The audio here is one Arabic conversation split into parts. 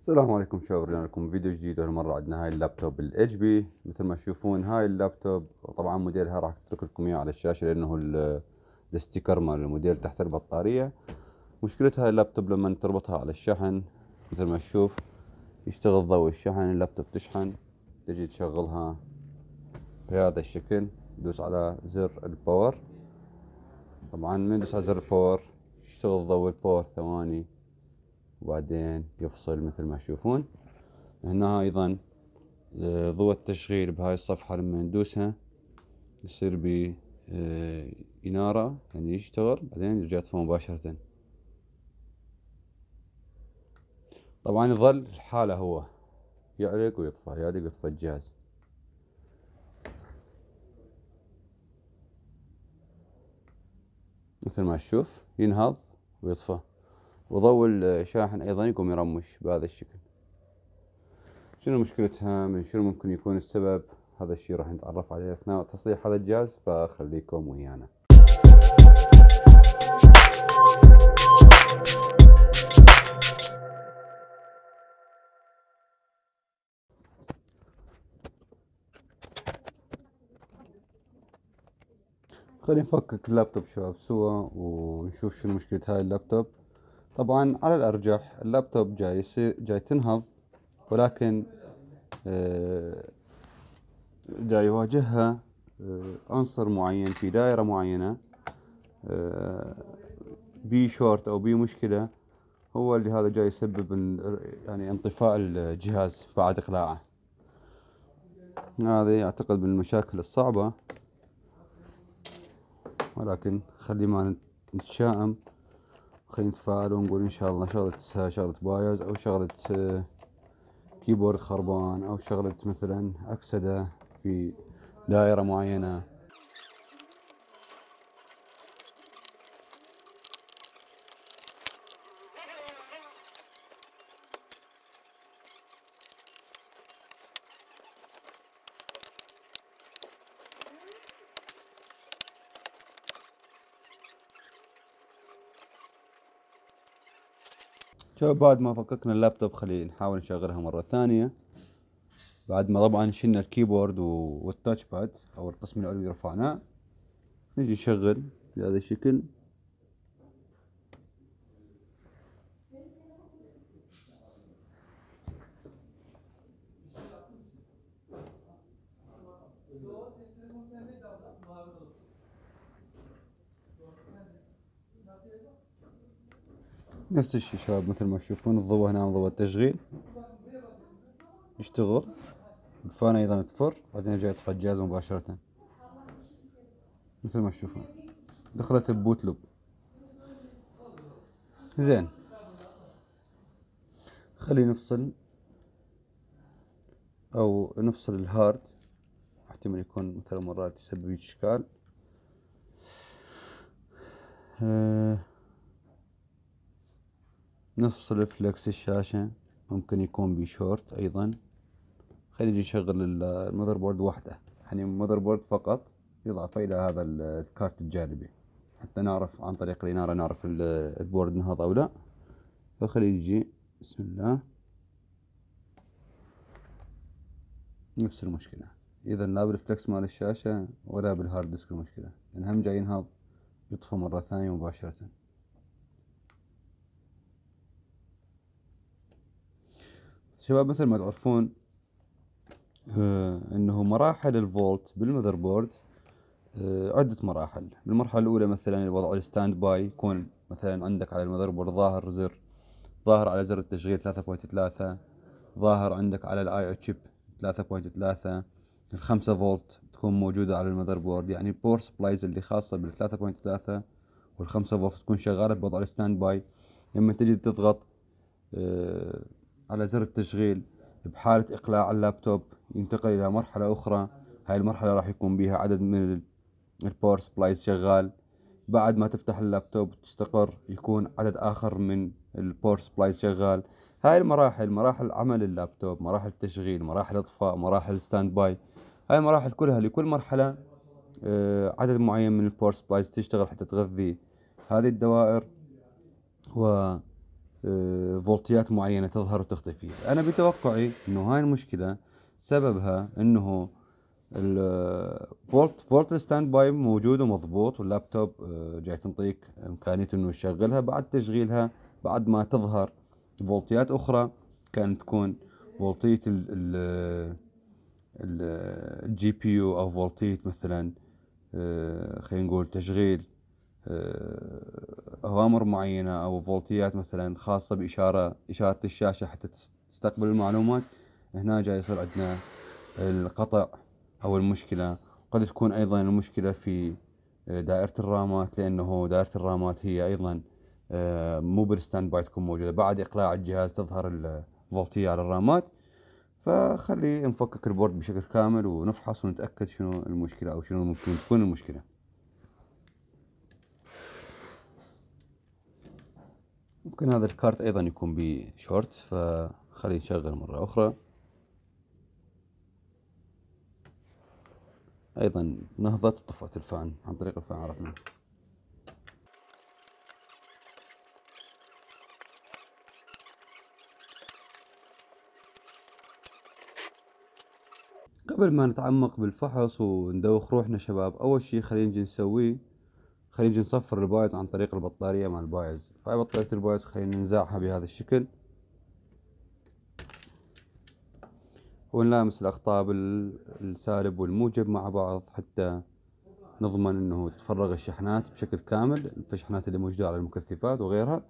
السلام عليكم شباب رجعنا لكم فيديو جديد وهالمرة عندنا هاي اللابتوب الاتش بي مثل ما تشوفون هاي اللابتوب طبعا موديلها راح اترك لكم اياه على الشاشة لانه الاستيكر مال الموديل تحت البطارية مشكله هاي اللابتوب لما تربطها على الشحن مثل ما تشوف يشتغل ضوء الشحن اللابتوب تشحن تجي تشغلها بهذا الشكل تدوس على زر الباور طبعا من تدوس على زر الباور يشتغل ضوء الباور ثواني وبعدين يفصل مثل ما تشوفون هنا ايضا آه، ضوء التشغيل بهاي الصفحة لما ندوسها يصير بي آه، إنارة يعني يشتغل بعدين يرجع يطفى مباشرة طبعا يظل حاله هو يعلق ويطفى يعلق ويطفى الجهاز مثل ما تشوف ينهض ويطفى وضوء الشاحن ايضا يقوم يرمش بهذا الشكل شنو مشكلتها من شنو ممكن يكون السبب هذا الشيء راح نتعرف عليه اثناء تصليح هذا الجهاز فخليكم ويانا خلينا نفكك اللابتوب شباب سوا ونشوف شنو مشكلة هاي اللابتوب طبعا على الارجح اللابتوب جاي جاي تنهض ولكن آه، جاي يواجهها آه، عنصر معين في دائره معينه آه، بي شورت او بي مشكله هو اللي هذا جاي يسبب يعني انطفاء الجهاز بعد اقلاعه هذه اعتقد من المشاكل الصعبه ولكن خلي ما نتشائم خلينا نتفائل ونقول ان شاء الله شغله شغله بايوز او شغله آه، كيبورد خربان او شغله مثلا اكسده في دائره معينه شوف بعد ما فككنا اللابتوب خلي نحاول نشغلها مرة ثانية بعد ما طبعا شلنا الكيبورد والتاتش باد او القسم العلوي رفعناه نجي نشغل بهذا الشكل نفس الشيء شباب مثل ما تشوفون الضوء هنا ضوء التشغيل يشتغل الفان ايضا تفر بعدين جاي يطفى الجهاز مباشرة مثل ما تشوفون دخلت البوت لوب زين خلي نفصل او نفصل الهارد احتمال يكون مثلا مرات يسبب اشكال أه نفصل فلكس الشاشة ممكن يكون بشورت أيضا خلينا نشغل المذر بورد وحده يعني المذر بورد فقط يضعف إلى هذا الكارت الجانبي حتى نعرف عن طريق الإنارة نعرف البورد نهض أو لا فخلينا نجي بسم الله نفس المشكلة إذا لا بالفلكس مال الشاشة ولا بالهارد ديسك المشكلة لأن يعني هم جاي ينهض يطفى مرة ثانية مباشرة شباب مثل ما تعرفون آه انه مراحل الفولت بالمذر بورد آه عدة مراحل بالمرحلة الأولى مثلا الوضع الستاند باي يكون مثلا عندك على المذر بورد ظاهر زر ظاهر على زر التشغيل 3.3 ظاهر عندك على الاي او تشيب 3.3 الخمسة فولت تكون موجودة على المذر بورد يعني البور سبلايز اللي خاصة بال 3.3 والخمسة فولت تكون شغالة بوضع الستاند باي لما تجي تضغط آه على زر التشغيل بحالة إقلاع اللابتوب ينتقل إلى مرحلة أخرى هاي المرحلة راح يكون بها عدد من الباور سبلايز شغال بعد ما تفتح اللابتوب وتستقر يكون عدد آخر من الباور سبلايز شغال هاي المراحل مراحل عمل اللابتوب مراحل تشغيل مراحل إطفاء مراحل ستاند باي هاي المراحل كلها لكل مرحلة آه، عدد معين من الباور سبلايز تشتغل حتى تغذي هذه الدوائر و آه، فولتيات معينه تظهر وتختفي انا بتوقعي انه هاي المشكله سببها انه الفولت فولت ستاند باي موجود ومضبوط واللابتوب آه، جاي تنطيك امكانيه انه يشغلها بعد تشغيلها بعد ما تظهر فولتيات اخرى كانت تكون فولتيه الجي بي يو او فولتيه مثلا آه، خلينا نقول تشغيل اوامر آه، معينه او فولتيات مثلا خاصه باشاره اشاره الشاشه حتى تستقبل المعلومات هنا جاي يصير عندنا القطع او المشكله قد تكون ايضا المشكله في آه، دائره الرامات لانه دائره الرامات هي ايضا آه، مو بالستاند باي تكون موجوده بعد اقلاع الجهاز تظهر الفولتيه على الرامات فخلي نفكك البورد بشكل كامل ونفحص ونتاكد شنو المشكله او شنو ممكن تكون المشكله ممكن هذا الكارت ايضا يكون بشورت فخلي نشغل مرة اخرى ايضا نهضت وطفأت الفان عن طريق الفان عرفنا قبل ما نتعمق بالفحص وندوخ روحنا شباب اول شي خلينا نجي نسويه خلينا نصفر البايز عن طريق البطارية مع البايز هاي بطارية البايز خلينا ننزعها بهذا الشكل ونلامس الأقطاب السالب والموجب مع بعض حتى نضمن أنه تفرغ الشحنات بشكل كامل الشحنات اللي موجودة على المكثفات وغيرها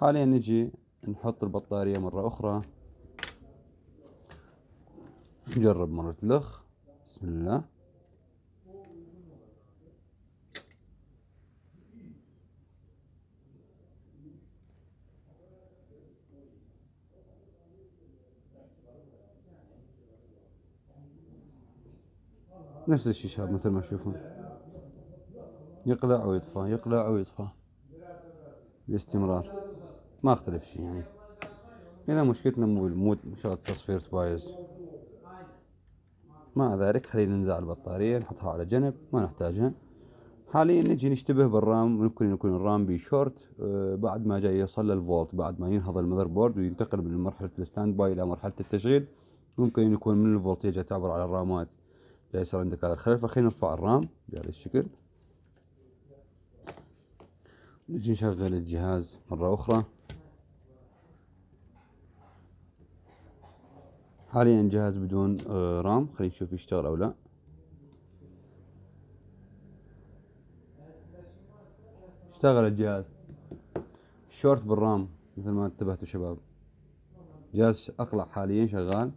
حاليا نجي نحط البطارية مرة أخرى نجرب مرة الأخ بسم الله نفس شباب مثل ما تشوفون يقلع ويطفى يقلع ويطفى باستمرار ما اختلف شيء يعني اذا مشكلتنا مو بالمود الله تصفير سبايس مع ذلك خلينا ننزع البطارية نحطها على جنب ما نحتاجها حاليا نجي نشتبه بالرام ممكن يكون الرام بي شورت آه، بعد ما جاي يوصل للفولت بعد ما ينهض المذر بورد وينتقل من مرحلة الستاند باي إلى مرحلة التشغيل ممكن يكون من الفولتيج تعبر على الرامات يصير عندك هذا الخلف فخلينا نرفع الرام بهذا الشكل نجي نشغل الجهاز مرة أخرى حاليا الجهاز بدون آه، رام خلينا نشوف يشتغل أو لا اشتغل الجهاز شورت بالرام مثل ما انتبهتوا شباب جهاز أقلع حاليا شغال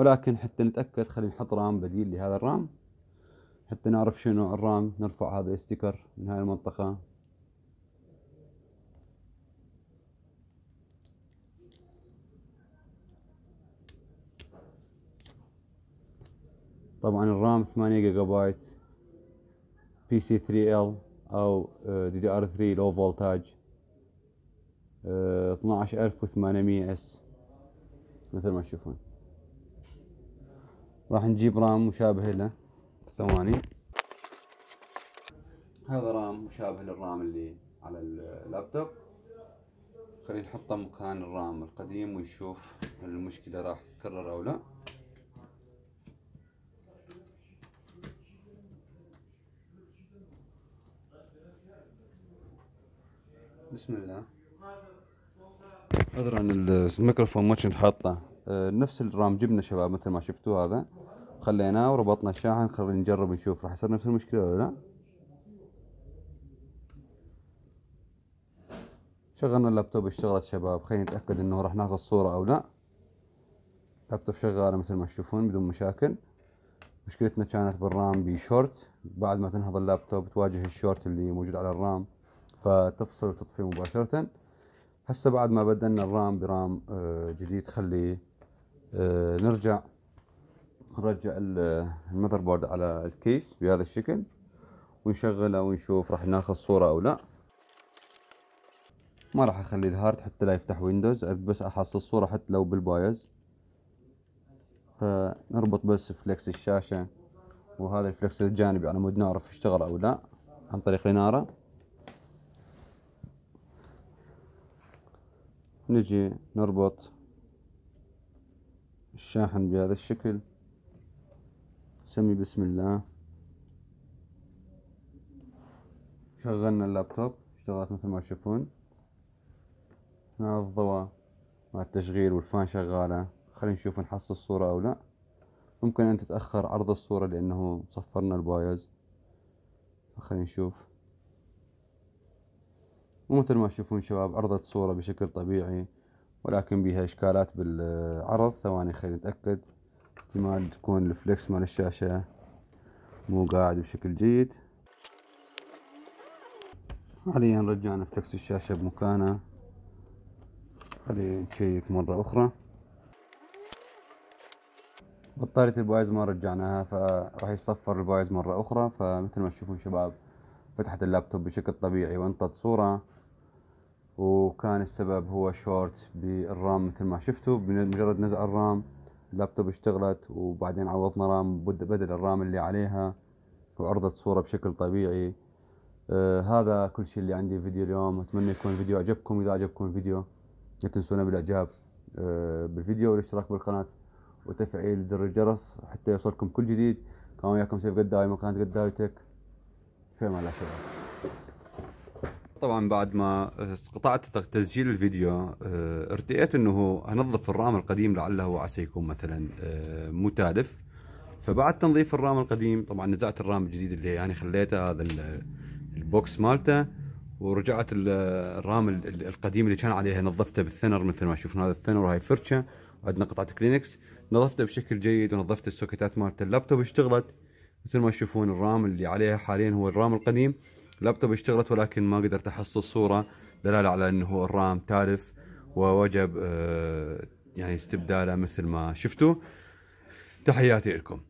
ولكن حتى نتأكد خلينا نحط رام بديل لهذا الرام حتى نعرف شنو الرام نرفع هذا الاستيكر من هاي المنطقة طبعا الرام 8 جيجا بايت بي سي 3 ال او دي دي ار 3 لو فولتاج 12800 اس مثل ما تشوفون راح نجيب رام مشابه له ثواني هذا رام مشابه للرام اللي على اللابتوب خلينا نحطه مكان الرام القديم ونشوف هل المشكلة راح تتكرر او لا بسم الله عذرا الميكروفون ما كنت حاطه آه، نفس الرام جبنا شباب مثل ما شفتوا هذا خليناه وربطنا الشاحن خلينا نجرب نشوف راح يصير نفس المشكله ولا لا شغلنا اللابتوب اشتغلت شباب خلينا نتاكد انه راح ناخذ صوره او لا اللابتوب شغاله مثل ما تشوفون بدون مشاكل مشكلتنا كانت بالرام بشورت بعد ما تنهض اللابتوب تواجه الشورت اللي موجود على الرام فتفصل وتطفيه مباشره هسه بعد ما بدلنا الرام برام آه، جديد خلي آه، نرجع نرجع المذر بورد على الكيس بهذا الشكل ونشغله ونشوف راح ناخذ صورة او لا ما راح اخلي الهارد حتى لا يفتح ويندوز بس احصل الصورة حتى لو بالبايز فنربط بس فليكس الشاشة وهذا الفليكس الجانبي على مود نعرف اشتغل او لا عن طريق الإنارة نجي نربط الشاحن بهذا الشكل سمي بسم الله شغلنا اللابتوب اشتغلت مثل ما تشوفون هنا الضوء مع التشغيل والفان شغالة خلينا نشوف نحصل الصورة او لا ممكن ان تتأخر عرض الصورة لانه صفرنا البايز خلينا نشوف ومثل ما تشوفون شباب عرضت صورة بشكل طبيعي ولكن بها اشكالات بالعرض ثواني خلينا نتأكد احتمال تكون الفلكس مال الشاشة مو قاعد بشكل جيد حاليا رجعنا فلكس الشاشة بمكانه خلي نشيك مرة أخرى بطارية البايز ما رجعناها فراح يصفر البايز مرة أخرى فمثل ما تشوفون شباب فتحت اللابتوب بشكل طبيعي وانطت صورة وكان السبب هو شورت بالرام مثل ما شفتوا بمجرد نزع الرام اللابتوب اشتغلت وبعدين عوضنا رام بدل الرام اللي عليها وعرضت صورة بشكل طبيعي آه هذا كل شيء اللي عندي فيديو اليوم اتمنى يكون الفيديو عجبكم اذا عجبكم الفيديو لا تنسونا بالاعجاب آه بالفيديو والاشتراك بالقناة وتفعيل زر الجرس حتى يوصلكم كل جديد كان وياكم سيف قداوي من قناة قداوي تك في امان الله طبعا بعد ما قطعت تسجيل الفيديو آه، ارتئيت انه انظف الرام القديم لعله عسى يكون مثلا آه، متالف فبعد تنظيف الرام القديم طبعا نزعت الرام الجديد اللي يعني خليته هذا البوكس مالته ورجعت الرام القديم اللي كان عليها نظفته بالثنر مثل ما شفنا هذا الثنر وهاي فرشه وعندنا قطعه كلينكس نظفته بشكل جيد ونظفت السوكتات مالت اللابتوب اشتغلت مثل ما تشوفون الرام اللي عليها حاليا هو الرام القديم اللابتوب اشتغلت ولكن ما قدرت احصل صوره دلاله على انه الرام تالف ووجب آه، يعني استبداله مثل ما شفتوا تحياتي لكم